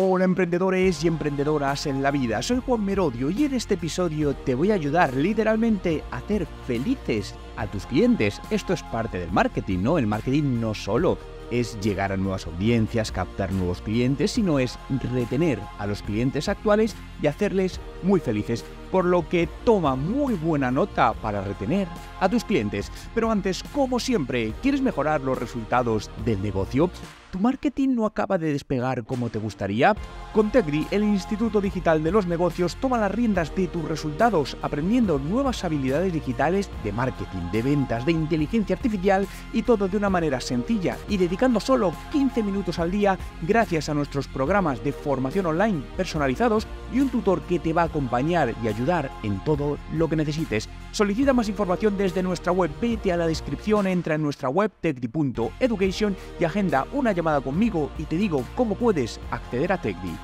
Hola emprendedores y emprendedoras en la vida, soy Juan Merodio y en este episodio te voy a ayudar literalmente a hacer felices a tus clientes. Esto es parte del marketing, ¿no? El marketing no solo es llegar a nuevas audiencias, captar nuevos clientes, sino es retener a los clientes actuales y hacerles muy felices por lo que toma muy buena nota para retener a tus clientes. Pero antes, como siempre, ¿quieres mejorar los resultados del negocio? ¿Tu marketing no acaba de despegar como te gustaría? Con tegri el Instituto Digital de los Negocios, toma las riendas de tus resultados aprendiendo nuevas habilidades digitales de marketing, de ventas, de inteligencia artificial y todo de una manera sencilla y dedicando solo 15 minutos al día gracias a nuestros programas de formación online personalizados y un tutor que te va a acompañar y ayudar ayudar en todo lo que necesites. Solicita más información desde nuestra web, vete a la descripción, entra en nuestra web techdi.education y agenda una llamada conmigo y te digo cómo puedes acceder a Techdi.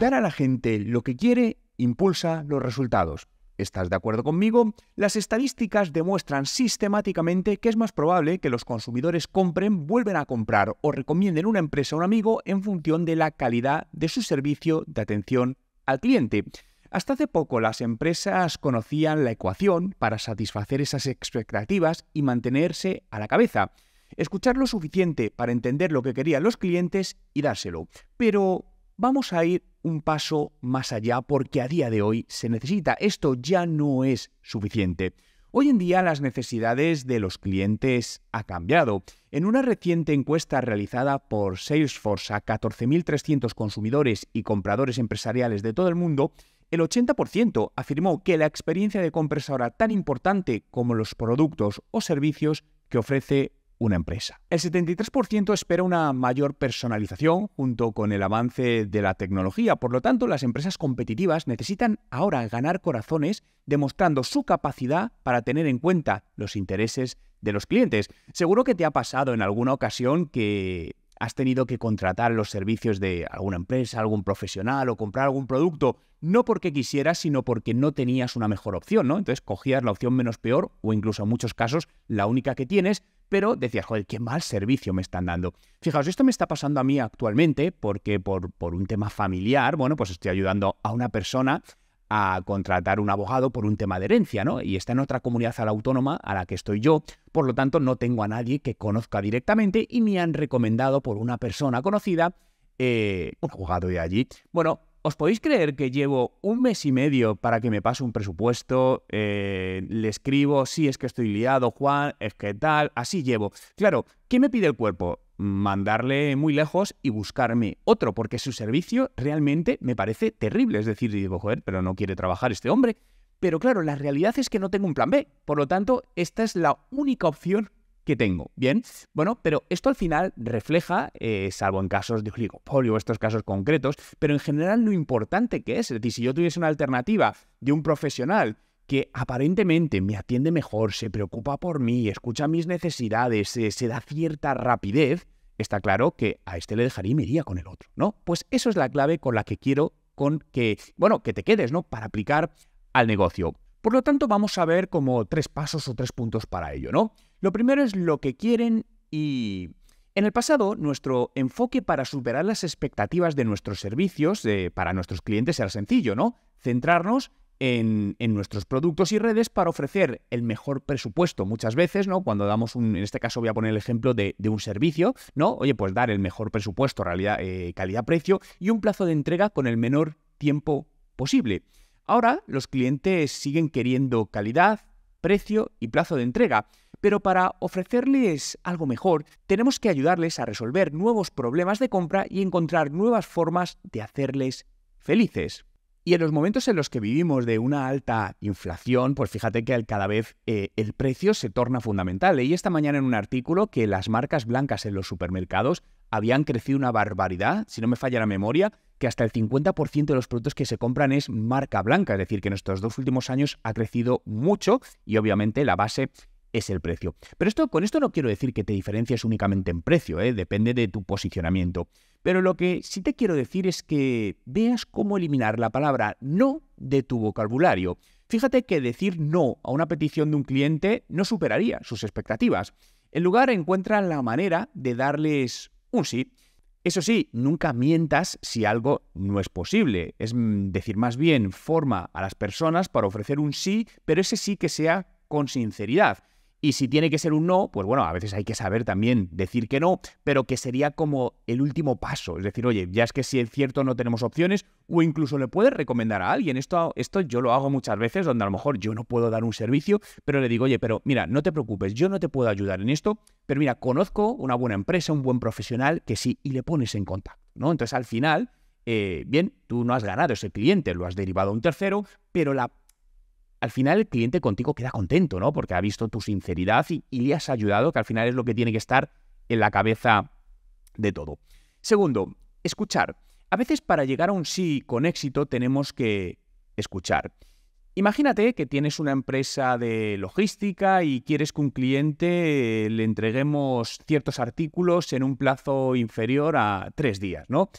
Dar a la gente lo que quiere impulsa los resultados. ¿Estás de acuerdo conmigo? Las estadísticas demuestran sistemáticamente que es más probable que los consumidores compren, vuelven a comprar o recomienden una empresa a un amigo en función de la calidad de su servicio de atención al cliente. Hasta hace poco las empresas conocían la ecuación para satisfacer esas expectativas y mantenerse a la cabeza. Escuchar lo suficiente para entender lo que querían los clientes y dárselo. Pero vamos a ir un paso más allá porque a día de hoy se necesita. Esto ya no es suficiente. Hoy en día las necesidades de los clientes ha cambiado. En una reciente encuesta realizada por Salesforce a 14.300 consumidores y compradores empresariales de todo el mundo, el 80% afirmó que la experiencia de compra es ahora tan importante como los productos o servicios que ofrece una empresa. El 73% espera una mayor personalización junto con el avance de la tecnología. Por lo tanto, las empresas competitivas necesitan ahora ganar corazones demostrando su capacidad para tener en cuenta los intereses de los clientes. Seguro que te ha pasado en alguna ocasión que has tenido que contratar los servicios de alguna empresa, algún profesional o comprar algún producto, no porque quisieras, sino porque no tenías una mejor opción, ¿no? Entonces cogías la opción menos peor o incluso en muchos casos la única que tienes, pero decías, joder, qué mal servicio me están dando. Fijaos, esto me está pasando a mí actualmente porque por, por un tema familiar, bueno, pues estoy ayudando a una persona a contratar un abogado por un tema de herencia, ¿no? Y está en otra comunidad autónoma a la que estoy yo, por lo tanto no tengo a nadie que conozca directamente y me han recomendado por una persona conocida eh, un abogado de allí. Bueno, ¿Os podéis creer que llevo un mes y medio para que me pase un presupuesto? Eh, le escribo, sí, es que estoy liado, Juan, es que tal, así llevo. Claro, ¿qué me pide el cuerpo? Mandarle muy lejos y buscarme otro, porque su servicio realmente me parece terrible. Es decir, digo, joder, pero no quiere trabajar este hombre. Pero claro, la realidad es que no tengo un plan B. Por lo tanto, esta es la única opción que tengo. Bien, bueno, pero esto al final refleja, eh, salvo en casos de oligopolio o estos casos concretos, pero en general lo importante que es. Es decir, si yo tuviese una alternativa de un profesional que aparentemente me atiende mejor, se preocupa por mí, escucha mis necesidades, se da cierta rapidez, está claro que a este le dejaría y me iría con el otro, ¿no? Pues eso es la clave con la que quiero con que, bueno, que te quedes, ¿no? Para aplicar al negocio. Por lo tanto, vamos a ver como tres pasos o tres puntos para ello, ¿no? Lo primero es lo que quieren y... En el pasado, nuestro enfoque para superar las expectativas de nuestros servicios para nuestros clientes era sencillo, ¿no? Centrarnos en, nuestros productos y redes para ofrecer el mejor presupuesto. Muchas veces, ¿no? Cuando damos un, en este caso voy a poner el ejemplo de, un servicio, ¿no? Oye, pues dar el mejor presupuesto, realidad, eh, calidad-precio y un plazo de entrega con el menor tiempo posible. Ahora los clientes siguen queriendo calidad, precio y plazo de entrega, pero para ofrecerles algo mejor tenemos que ayudarles a resolver nuevos problemas de compra y encontrar nuevas formas de hacerles felices. Y en los momentos en los que vivimos de una alta inflación, pues fíjate que cada vez eh, el precio se torna fundamental. Leí esta mañana en un artículo que las marcas blancas en los supermercados habían crecido una barbaridad, si no me falla la memoria, que hasta el 50% de los productos que se compran es marca blanca, es decir, que en estos dos últimos años ha crecido mucho y obviamente la base es el precio. Pero esto, con esto no quiero decir que te diferencias únicamente en precio, ¿eh? depende de tu posicionamiento. Pero lo que sí te quiero decir es que veas cómo eliminar la palabra no de tu vocabulario. Fíjate que decir no a una petición de un cliente no superaría sus expectativas. En lugar encuentra la manera de darles un sí. Eso sí, nunca mientas si algo no es posible. Es mm, decir, más bien forma a las personas para ofrecer un sí, pero ese sí que sea con sinceridad. Y si tiene que ser un no, pues bueno, a veces hay que saber también decir que no, pero que sería como el último paso. Es decir, oye, ya es que si es cierto no tenemos opciones, o incluso le puedes recomendar a alguien. Esto, esto yo lo hago muchas veces, donde a lo mejor yo no puedo dar un servicio, pero le digo, oye, pero mira, no te preocupes, yo no te puedo ayudar en esto, pero mira, conozco una buena empresa, un buen profesional que sí, y le pones en contacto, ¿no? Entonces al final eh, bien, tú no has ganado ese cliente, lo has derivado a un tercero, pero la al final el cliente contigo queda contento, ¿no? Porque ha visto tu sinceridad y, le has ayudado, que al final es lo que tiene que estar en la cabeza de todo. Segundo, escuchar. A veces para llegar a un sí con éxito tenemos que escuchar. Imagínate que tienes una empresa de logística y quieres que un cliente eh, le entreguemos ciertos artículos en un plazo inferior a tres días, ¿no?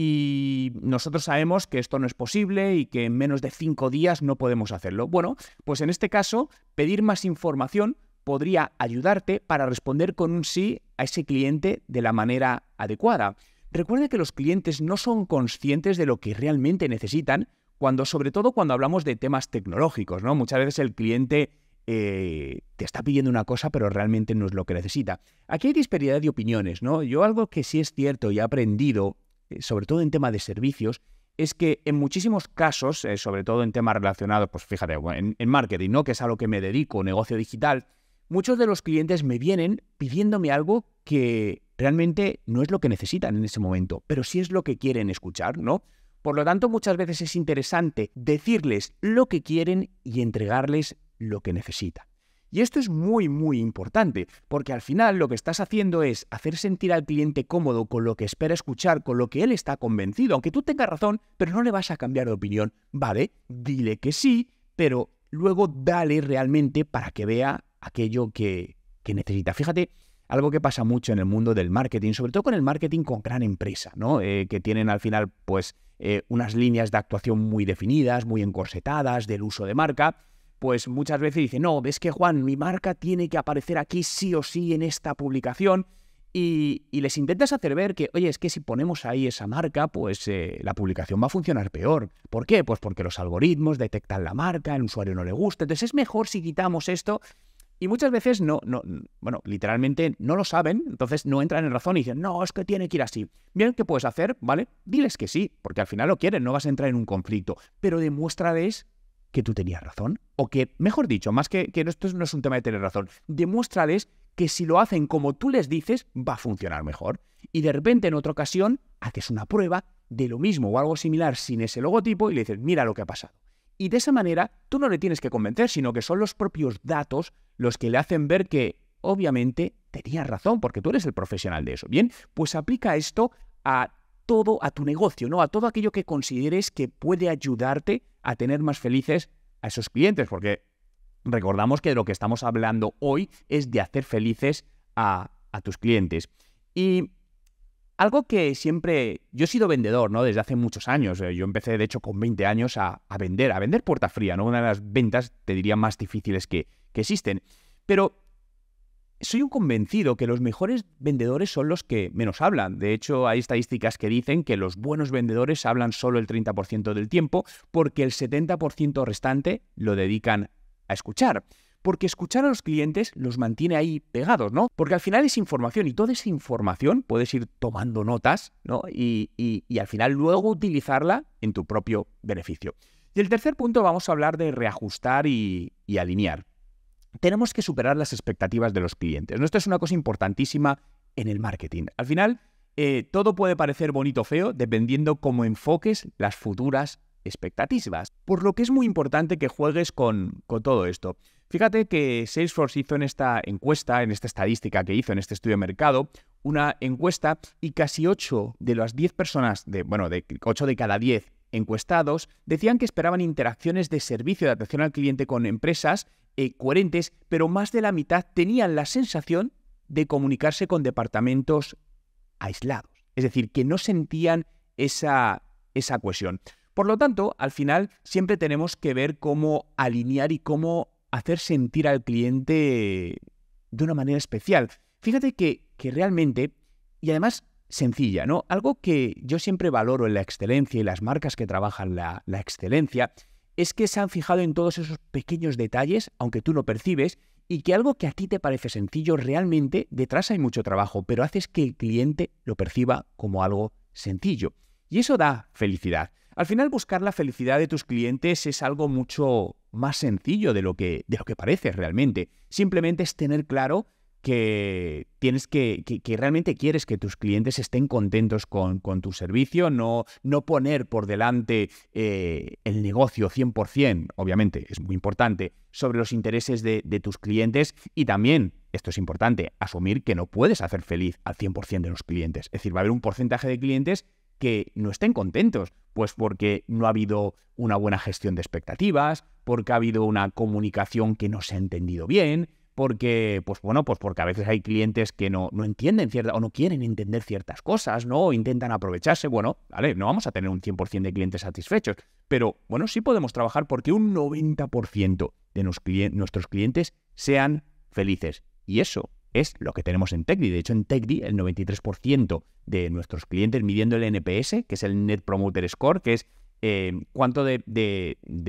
y nosotros sabemos que esto no es posible y que en menos de cinco días no podemos hacerlo. Bueno, pues en este caso, pedir más información podría ayudarte para responder con un sí a ese cliente de la manera adecuada. Recuerda que los clientes no son conscientes de lo que realmente necesitan, cuando, sobre todo cuando hablamos de temas tecnológicos, ¿no? Muchas veces el cliente eh, te está pidiendo una cosa, pero realmente no es lo que necesita. Aquí hay disparidad de opiniones, ¿no? Yo algo que sí es cierto y he aprendido eh, sobre todo en tema de servicios, es que en muchísimos casos, eh, sobre todo en temas relacionados, pues fíjate, en, en, marketing, ¿no? Que es a lo que me dedico, negocio digital, muchos de los clientes me vienen pidiéndome algo que realmente no es lo que necesitan en ese momento, pero sí es lo que quieren escuchar, ¿no? Por lo tanto, muchas veces es interesante decirles lo que quieren y entregarles lo que necesitan. Y esto es muy, muy importante, porque al final lo que estás haciendo es hacer sentir al cliente cómodo con lo que espera escuchar, con lo que él está convencido, aunque tú tengas razón, pero no le vas a cambiar de opinión. Vale, dile que sí, pero luego dale realmente para que vea aquello que, que necesita. Fíjate, algo que pasa mucho en el mundo del marketing, sobre todo con el marketing con gran empresa, ¿no? Eh, que tienen al final, pues, eh, unas líneas de actuación muy definidas, muy encorsetadas, del uso de marca pues muchas veces dicen, no, ves que Juan, mi marca tiene que aparecer aquí sí o sí en esta publicación. Y, les intentas hacer ver que, oye, es que si ponemos ahí esa marca, pues eh, la publicación va a funcionar peor. ¿Por qué? Pues porque los algoritmos detectan la marca, el usuario no le gusta. Entonces es mejor si quitamos esto. Y muchas veces no, no, bueno, literalmente no lo saben, entonces no entran en razón y dicen, no, es que tiene que ir así. Bien, ¿qué puedes hacer? ¿Vale? Diles que sí, porque al final lo quieren, no vas a entrar en un conflicto, pero demuéstrales que tú tenías razón. O que, mejor dicho, más que, que esto no es un tema de tener razón, demuéstrales que si lo hacen como tú les dices, va a funcionar mejor. Y de repente en otra ocasión haces una prueba de lo mismo o algo similar sin ese logotipo y le dices, mira lo que ha pasado. Y de esa manera tú no le tienes que convencer, sino que son los propios datos los que le hacen ver que obviamente tenías razón, porque tú eres el profesional de eso. Bien, pues aplica esto a todo, a tu negocio, ¿no? A todo aquello que consideres que puede ayudarte a tener más felices a esos clientes, porque recordamos que de lo que estamos hablando hoy es de hacer felices a, a tus clientes. Y algo que siempre. Yo he sido vendedor, ¿no? Desde hace muchos años. Eh, yo empecé, de hecho, con 20 años a, a vender, a vender puerta fría, ¿no? Una de las ventas, te diría, más difíciles que, que existen. Pero soy un convencido que los mejores vendedores son los que menos hablan. De hecho, hay estadísticas que dicen que los buenos vendedores hablan solo el 30% del tiempo porque el 70% restante lo dedican a escuchar. Porque escuchar a los clientes los mantiene ahí pegados, ¿no? Porque al final es información y toda esa información puedes ir tomando notas, ¿no? Y, al final luego utilizarla en tu propio beneficio. Y el tercer punto vamos a hablar de reajustar y alinear tenemos que superar las expectativas de los clientes. ¿no? Esto es una cosa importantísima en el marketing. Al final, eh, todo puede parecer bonito o feo dependiendo cómo enfoques las futuras expectativas. Por lo que es muy importante que juegues con, con todo esto. Fíjate que Salesforce hizo en esta encuesta, en esta estadística que hizo, en este estudio de mercado, una encuesta y casi 8 de las 10 personas, bueno, de 8 de cada 10 encuestados, decían que esperaban interacciones de servicio de atención al cliente con empresas eh, coherentes, pero más de la mitad tenían la sensación de comunicarse con departamentos aislados. Es decir, que no sentían esa, cohesión. Por lo tanto, al final siempre tenemos que ver cómo alinear y cómo hacer sentir al cliente de una manera especial. Fíjate que, realmente, y además sencilla, ¿no? Algo que yo siempre valoro en la excelencia y las marcas que trabajan la, la excelencia es que se han fijado en todos esos pequeños detalles, aunque tú no percibes, y que algo que a ti te parece sencillo, realmente detrás hay mucho trabajo, pero haces que el cliente lo perciba como algo sencillo. Y eso da felicidad. Al final buscar la felicidad de tus clientes es algo mucho más sencillo de lo que, de lo que parece realmente. Simplemente es tener claro que tienes que, que, realmente quieres que tus clientes estén contentos con, tu servicio, no, no, poner por delante eh, el negocio 100%, obviamente es muy importante, sobre los intereses de, de, tus clientes y también, esto es importante, asumir que no puedes hacer feliz al 100% de los clientes. Es decir, va a haber un porcentaje de clientes que no estén contentos, pues porque no ha habido una buena gestión de expectativas, porque ha habido una comunicación que no se ha entendido bien, porque, pues bueno, pues porque a veces hay clientes que no, no entienden cierta, o no quieren entender ciertas cosas, ¿no? O intentan aprovecharse. Bueno, vale, no vamos a tener un 100% de clientes satisfechos, pero bueno, sí podemos trabajar porque un 90% de nuestros clientes sean felices. Y eso es lo que tenemos en TechDi. De hecho, en TechDi el 93% de nuestros clientes midiendo el NPS, que es el Net Promoter Score, que es Em, cuánto de,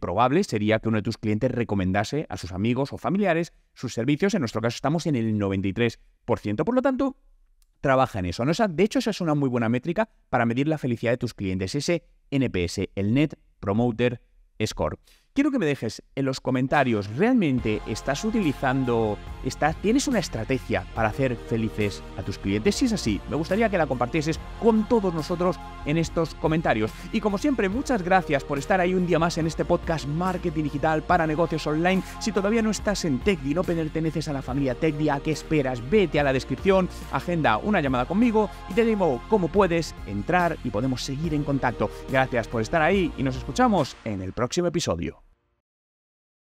probable sería que uno de tus clientes recomendase a sus amigos o familiares sus servicios. En nuestro caso estamos en el 93%. Por lo tanto, trabaja en eso. ¿no? de hecho, esa es una muy buena métrica para medir la felicidad de tus clientes, ese NPS, el Net Promoter Score. Quiero que me dejes en los comentarios, ¿realmente estás utilizando, tienes una estrategia para hacer felices a tus clientes? Si es así, me gustaría que la compartieses con todos nosotros en estos comentarios. Y como siempre, muchas gracias por estar ahí un día más en este podcast Marketing Digital para Negocios Online. Si todavía no estás en TechDi, no perteneces a la familia TechDi, ¿a qué esperas? Vete a la descripción, agenda una llamada conmigo y te digo cómo puedes entrar y podemos seguir en contacto. Gracias por estar ahí y nos escuchamos en el próximo episodio.